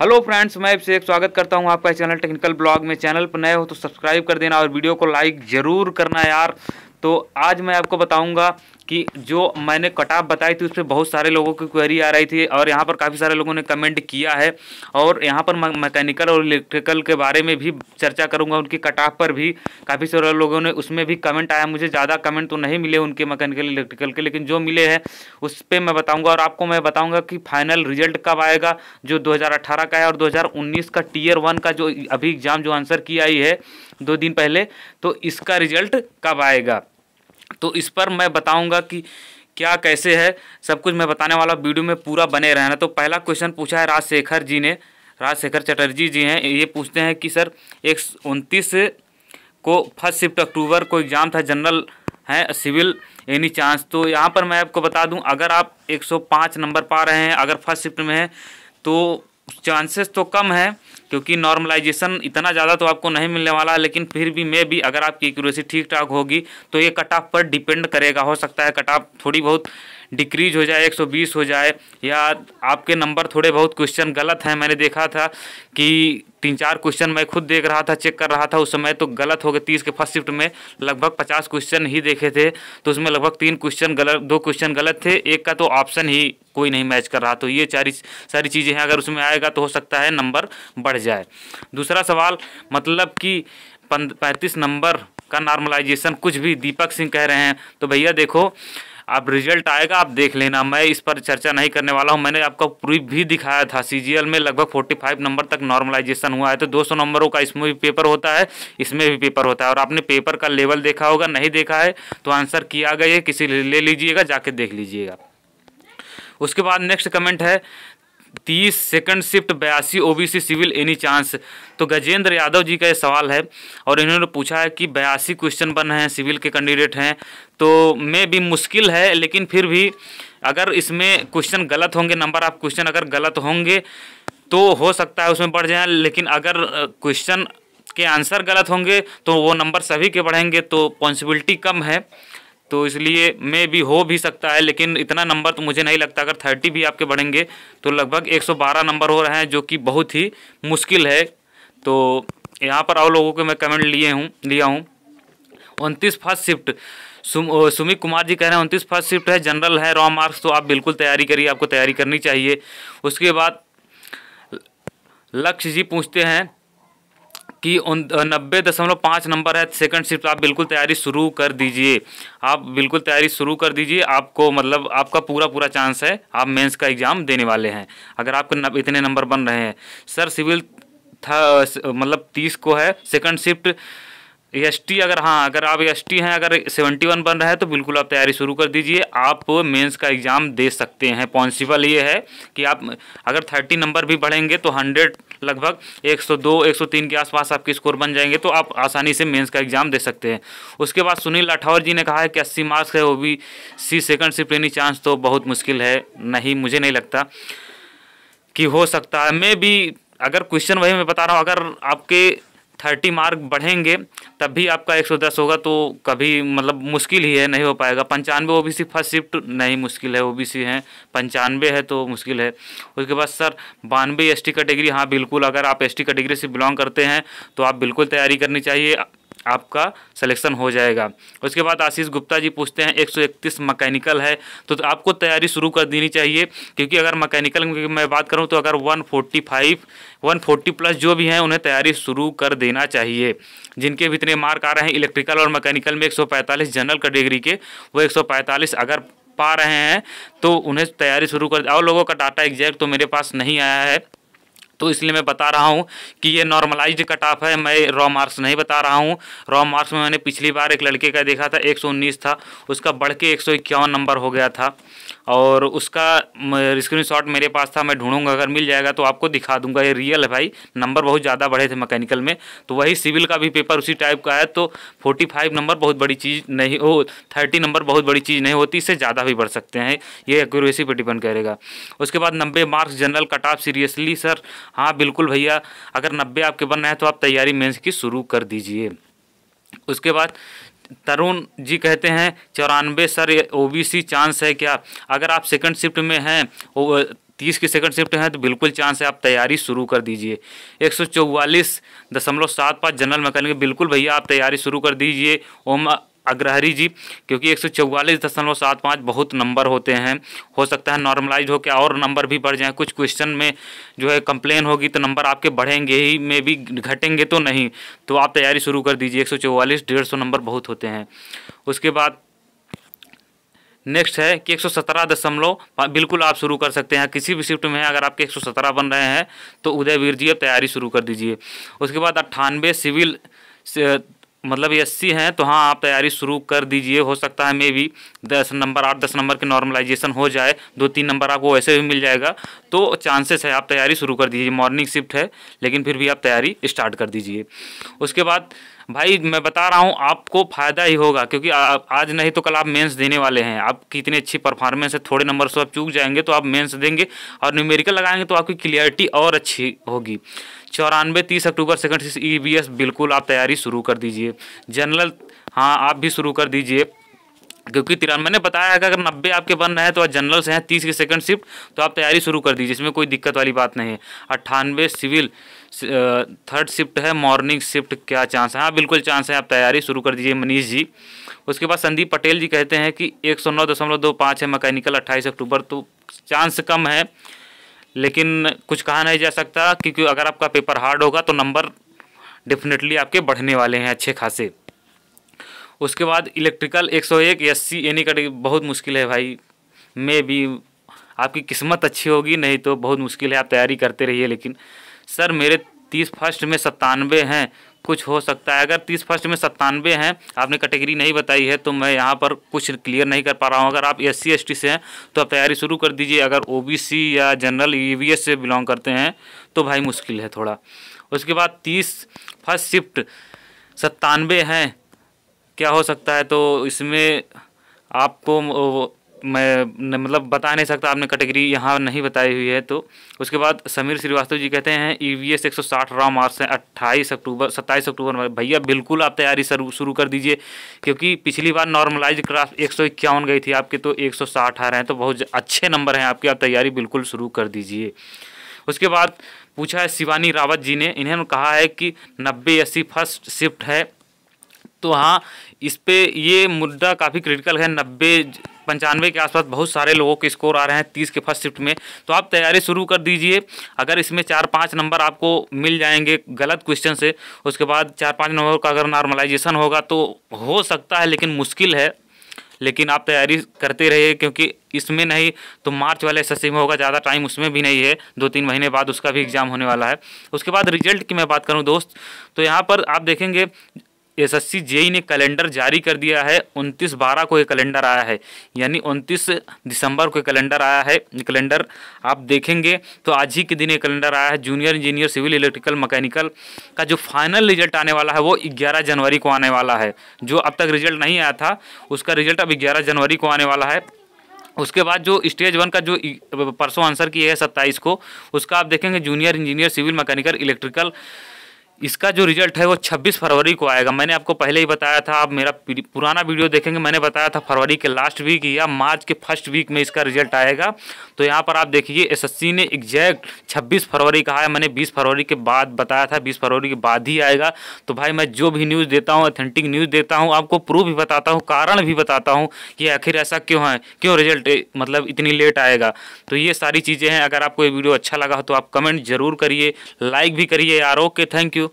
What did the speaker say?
hello friends मैं आपसे एक स्वागत करता हूं आपका चैनल टेक्निकल ब्लॉग में चैनल पर नए हो तो सब्सक्राइब कर देना और वीडियो को लाइक ज़रूर करना यार तो आज मैं आपको बताऊंगा कि जो मैंने कटाप बताई थी उस पर बहुत सारे लोगों की क्वेरी आ रही थी और यहाँ पर काफ़ी सारे लोगों ने कमेंट किया है और यहाँ पर मैकेनिकल और इलेक्ट्रिकल के बारे में भी चर्चा करूँगा उनकी कटाप पर भी काफ़ी सारे लोगों ने उसमें भी कमेंट आया मुझे ज़्यादा कमेंट तो नहीं मिले उनके मैकेनिकल इलेक्ट्रिकल के लेकिन जो मिले हैं उस पर मैं बताऊँगा और आपको मैं बताऊँगा कि फाइनल रिजल्ट कब आएगा जो दो का है और दो का टीयर वन का जो अभी एग्ज़ाम जो आंसर की आई है दो दिन पहले तो इसका रिजल्ट कब आएगा तो इस पर मैं बताऊंगा कि क्या कैसे है सब कुछ मैं बताने वाला वीडियो में पूरा बने रहना तो पहला क्वेश्चन पूछा है राजशेखर जी ने राजशेखर चटर्जी जी हैं ये पूछते हैं कि सर एक उनतीस को फर्स्ट शिफ्ट अक्टूबर को एग्ज़ाम था जनरल हैं सिविल एनी चांस तो यहाँ पर मैं आपको बता दूं अगर आप 105 नंबर पा रहे हैं अगर फर्स्ट शिफ्ट में हैं तो चांसेस तो कम है क्योंकि नॉर्मलाइजेशन इतना ज़्यादा तो आपको नहीं मिलने वाला है लेकिन फिर भी मे भी अगर आपकी एक्यूरेसी ठीक ठाक होगी तो ये कट ऑफ पर डिपेंड करेगा हो सकता है कट ऑफ थोड़ी बहुत डिक्रीज हो जाए 120 हो जाए या आपके नंबर थोड़े बहुत क्वेश्चन गलत हैं मैंने देखा था कि तीन चार क्वेश्चन मैं खुद देख रहा था चेक कर रहा था उस समय तो गलत हो गए तीस के फर्स्ट शिफ्ट में लगभग पचास क्वेश्चन ही देखे थे तो उसमें लगभग तीन क्वेश्चन गलत दो क्वेश्चन गलत थे एक का तो ऑप्शन ही कोई नहीं मैच कर रहा तो ये चारी सारी चीज़ें हैं अगर उसमें आएगा तो हो सकता है नंबर बढ़ जाए दूसरा सवाल मतलब कि पैंतीस नंबर का नॉर्मलाइजेशन कुछ भी दीपक सिंह कह रहे हैं तो भैया देखो आप रिजल्ट आएगा आप देख लेना मैं इस पर चर्चा नहीं करने वाला हूँ मैंने आपको प्रूफ भी दिखाया था सी में लगभग फोर्टी नंबर तक नॉर्मलाइजेशन हुआ है तो दो नंबरों का इसमें भी पेपर होता है इसमें भी पेपर होता है और आपने पेपर का लेवल देखा होगा नहीं देखा है तो आंसर किया गया है किसी ले लीजिएगा जाके देख लीजिएगा उसके बाद नेक्स्ट कमेंट है तीस सेकंड शिफ्ट बयासी ओबीसी सिविल एनी चांस तो गजेंद्र यादव जी का ये सवाल है और इन्होंने पूछा है कि बयासी क्वेश्चन बन रहे हैं सिविल के कैंडिडेट हैं तो में भी मुश्किल है लेकिन फिर भी अगर इसमें क्वेश्चन गलत होंगे नंबर ऑफ क्वेश्चन अगर गलत होंगे तो हो सकता है उसमें बढ़ जाए लेकिन अगर क्वेश्चन के आंसर गलत होंगे तो वो नंबर सभी के बढ़ेंगे तो पॉसिबिलिटी कम है तो इसलिए मे भी हो भी सकता है लेकिन इतना नंबर तो मुझे नहीं लगता अगर थर्टी भी आपके बढ़ेंगे तो लगभग बारह नंबर हो रहे हैं जो कि बहुत ही मुश्किल है तो यहाँ पर और लोगों के मैं कमेंट लिए हूँ लिया हूँ उनतीस फर्स्ट शिफ्ट सुम सुमित कुमार जी कह रहे हैं उनतीस फर्स्ट शिफ्ट है जनरल है रॉ मार्क्स तो आप बिल्कुल तैयारी करिए आपको तैयारी करनी चाहिए उसके बाद लक्ष्य जी पूछते हैं कि नब्बे दशमलव पाँच नंबर है सेकंड शिफ्ट आप बिल्कुल तैयारी शुरू कर दीजिए आप बिल्कुल तैयारी शुरू कर दीजिए आपको मतलब आपका पूरा पूरा चांस है आप मेंस का एग्ज़ाम देने वाले हैं अगर आपके इतने नंबर बन रहे हैं सर सिविल था मतलब तीस को है सेकंड शिफ्ट एस टी अगर हाँ अगर आप एस टी हैं अगर सेवेंटी वन बन रहा है तो बिल्कुल आप तैयारी शुरू कर दीजिए आप मेंस का एग्ज़ाम दे सकते हैं पॉसिबल ये है कि आप अगर थर्टी नंबर भी बढ़ेंगे तो हंड्रेड लगभग एक सौ दो एक सौ तीन के आसपास आपके स्कोर बन जाएंगे तो आप आसानी से मेंस का एग्ज़ाम दे सकते हैं उसके बाद सुनील राठौर जी ने कहा है कि अस्सी मार्क्स है वो भी सी सेकंड सिर्फ लेनी चांस तो बहुत मुश्किल है नहीं मुझे नहीं लगता कि हो सकता है मैं भी अगर क्वेश्चन वही मैं बता रहा हूँ अगर आपके थर्टी मार्क बढ़ेंगे तब भी आपका एक सौ दस होगा तो कभी मतलब मुश्किल ही है नहीं हो पाएगा पंचानवे O B C first shift नहीं मुश्किल है ओ बी सी हैं पंचानवे है तो मुश्किल है उसके बाद सर बानवे एस टी कैटेगरी हाँ बिल्कुल अगर आप एस टी कैटेगरी से बिलोंग करते हैं तो आप बिल्कुल तैयारी करनी चाहिए आपका सिलेक्शन हो जाएगा उसके बाद आशीष गुप्ता जी पूछते हैं 131 मैकेनिकल है तो, तो आपको तैयारी शुरू कर देनी चाहिए क्योंकि अगर मैकेनिकल में मैं बात करूं तो अगर 145 140 प्लस जो भी हैं उन्हें तैयारी शुरू कर देना चाहिए जिनके भी इतने मार्क आ रहे हैं इलेक्ट्रिकल और मैकेनिकल में एक जनरल कैटेगरी के वो एक अगर पा रहे हैं तो उन्हें तैयारी शुरू कर और लोगों का डाटा एग्जैक्ट तो मेरे पास नहीं आया है तो इसलिए मैं बता रहा हूँ कि ये नॉर्मलाइज्ड कट ऑफ है मैं रॉ मार्क्स नहीं बता रहा हूँ रॉ मार्क्स में मैंने पिछली बार एक लड़के का देखा था 119 था उसका बढ़ के एक नंबर हो गया था और उसका स्क्रीन शॉट मेरे पास था मैं ढूंढूंगा अगर मिल जाएगा तो आपको दिखा दूंगा ये रियल है भाई नंबर बहुत ज़्यादा बढ़े थे मैकेनिकल में तो वही सिविल का भी पेपर उसी टाइप का है तो फोर्टी फाइव नंबर बहुत बड़ी चीज़ नहीं हो थर्टी नंबर बहुत बड़ी चीज़ नहीं होती इससे ज़्यादा भी बढ़ सकते हैं ये एक्यूरेसी पर डिपेंड करेगा उसके बाद नब्बे marks general cut off seriously sir हाँ बिल्कुल भैया अगर नब्बे आपके बन रहे हैं तो आप तैयारी मेंस की शुरू कर दीजिए उसके बाद तरुण जी कहते हैं चौरानवे सर ओबीसी चांस है क्या अगर आप सेकंड शिफ्ट में हैं तीस की सेकंड शिफ्ट है तो बिल्कुल चांस है आप तैयारी शुरू कर दीजिए एक सौ चौवालीस दशमलव सात पाँच जनरल मैकेनिक बिल्कुल भैया आप तैयारी शुरू कर दीजिए ओम अग्रहरी जी क्योंकि एक दशमलव सात पाँच बहुत नंबर होते हैं हो सकता है नॉर्मलाइज होकर और नंबर भी बढ़ जाएँ कुछ क्वेश्चन में जो है कंप्लेन होगी तो नंबर आपके बढ़ेंगे ही में भी घटेंगे तो नहीं तो आप तैयारी शुरू कर दीजिए एक सौ चौवालीस डेढ़ सौ नंबर बहुत होते हैं उसके बाद नेक्स्ट है कि एक सौ सत्रह दशमलव बिल्कुल आप शुरू कर सकते हैं किसी भी शिफ्ट में है अगर आपके एक सौ सत्रह बन रहे हैं तो उदयवीर जी अब तैयारी शुरू कर दीजिए उसके बाद अट्ठानवे सिविल मतलब एस सी हैं तो हाँ आप तैयारी शुरू कर दीजिए हो सकता है मे भी दस नंबर आठ दस नंबर के नॉर्मलाइजेशन हो जाए दो तीन नंबर आपको वैसे भी मिल जाएगा तो चांसेस है आप तैयारी शुरू कर दीजिए मॉर्निंग शिफ्ट है लेकिन फिर भी आप तैयारी स्टार्ट कर दीजिए उसके बाद भाई मैं बता रहा हूँ आपको फ़ायदा ही होगा क्योंकि आ, आज नहीं तो कल आप मेंस देने वाले हैं आप कितनी अच्छी परफॉर्मेंस है थोड़े नंबर से तो आप चूक जाएंगे तो आप मेंस देंगे और न्यूमेरिकल लगाएंगे तो आपकी क्लियरिटी और अच्छी होगी चौरानवे तीस अक्टूबर सेकंड ई e बिल्कुल आप तैयारी शुरू कर दीजिए जनरल हाँ आप भी शुरू कर दीजिए क्योंकि तिरानवे मैंने बताया अगर नब्बे आपके बन रहे हैं तो आज जनरल से हैं तीस की सेकंड शिफ्ट तो आप तैयारी शुरू कर दीजिए इसमें कोई दिक्कत वाली बात नहीं है अट्ठानवे सिविल थर्ड शिफ्ट है मॉर्निंग शिफ्ट क्या चांस है हाँ बिल्कुल चांस है आप तैयारी शुरू कर दीजिए मनीष जी उसके बाद संदीप पटेल जी कहते हैं कि एक सौ नौ दशमलव दो पाँच है मैकेनिकल अट्ठाईस अक्टूबर तो चांस कम है लेकिन कुछ कहा नहीं जा सकता क्योंकि अगर आपका पेपर हार्ड होगा तो नंबर डेफिनेटली आपके बढ़ने वाले हैं अच्छे खासे उसके बाद इलेक्ट्रिकल 101 सी एनी कट बहुत मुश्किल है भाई मैं भी आपकी किस्मत अच्छी होगी नहीं तो बहुत मुश्किल है आप तैयारी करते रहिए लेकिन सर मेरे तीस फर्स्ट में सत्तानवे हैं कुछ हो सकता है अगर तीस फर्स्ट में सत्तानवे हैं आपने कैटेगरी नहीं बताई है तो मैं यहाँ पर कुछ क्लियर नहीं कर पा रहा हूँ अगर आप एस सी से हैं तो आप तैयारी शुरू कर दीजिए अगर ओ या जनरल ई e से बिलोंग करते हैं तो भाई मुश्किल है थोड़ा उसके बाद तीस फर्स्ट शिफ्ट सत्तानवे हैं क्या हो सकता है तो इसमें आपको मैं मतलब बता नहीं सकता आपने कैटेगरी यहाँ नहीं बताई हुई है तो उसके बाद समीर श्रीवास्तव जी कहते हैं ई वी एस एक सौ साठ राम आर्ट्स हैं अट्ठाईस अक्टूबर सत्ताईस अक्टूबर भैया बिल्कुल आप तैयारी शुरू कर दीजिए क्योंकि पिछली बार नॉर्मलाइज क्लास एक सौ इक्यावन गई थी आपके तो एक सौ साठ आ रहे हैं तो बहुत अच्छे नंबर हैं आपके आप तैयारी बिल्कुल शुरू कर दीजिए उसके बाद पूछा है शिवानी रावत जी ने इन्हें कहा है कि नब्बे अस्सी फर्स्ट शिफ्ट है तो हाँ इस पर ये मुद्दा काफ़ी क्रिटिकल है नब्बे पंचानवे के आसपास बहुत सारे लोगों के स्कोर आ रहे हैं तीस के फर्स्ट शिफ्ट में तो आप तैयारी शुरू कर दीजिए अगर इसमें चार पाँच नंबर आपको मिल जाएंगे गलत क्वेश्चन से उसके बाद चार पाँच नंबर का अगर नॉर्मलाइजेशन होगा तो हो सकता है लेकिन मुश्किल है लेकिन आप तैयारी करते रहिए क्योंकि इसमें नहीं तो मार्च वाले एस में होगा ज़्यादा टाइम उसमें भी नहीं है दो तीन महीने बाद उसका भी एग्ज़ाम होने वाला है उसके बाद रिजल्ट की मैं बात करूँ दोस्त तो यहाँ पर आप देखेंगे एस एस जेई ने कैलेंडर जारी कर दिया है उनतीस बारह को ये कैलेंडर आया है यानी उनतीस दिसंबर को कैलेंडर आया है कैलेंडर आप देखेंगे तो आज ही के दिन ये कैलेंडर आया है junior engineer civil electrical mechanical का जो फाइनल रिजल्ट आने वाला है वो ग्यारह जनवरी को आने वाला है जो अब तक रिजल्ट नहीं आया था उसका रिजल्ट अब ग्यारह जनवरी को आने वाला है उसके बाद जो स्टेज वन का जो परसों आंसर किया है सत्ताईस को उसका आप देखेंगे junior engineer civil mechanical electrical इसका जो रिजल्ट है वो 26 फरवरी को आएगा मैंने आपको पहले ही बताया था आप मेरा पुराना वीडियो देखेंगे मैंने बताया था फरवरी के लास्ट वीक या मार्च के फर्स्ट वीक में इसका रिजल्ट आएगा तो यहाँ पर आप देखिए एसएससी ने एग्जैक्ट 26 फरवरी कहा है मैंने 20 फरवरी के बाद बताया था 20 फरवरी के बाद ही आएगा तो भाई मैं जो भी न्यूज़ देता हूँ ऑथेंटिक न्यूज़ देता हूँ आपको प्रूफ भी बताता हूँ कारण भी बताता हूँ कि आखिर ऐसा क्यों है क्यों रिजल्ट मतलब इतनी लेट आएगा तो ये सारी चीज़ें हैं अगर आपको ये वीडियो अच्छा लगा हो तो आप कमेंट ज़रूर करिए लाइक भी करिए यार ओके थैंक यू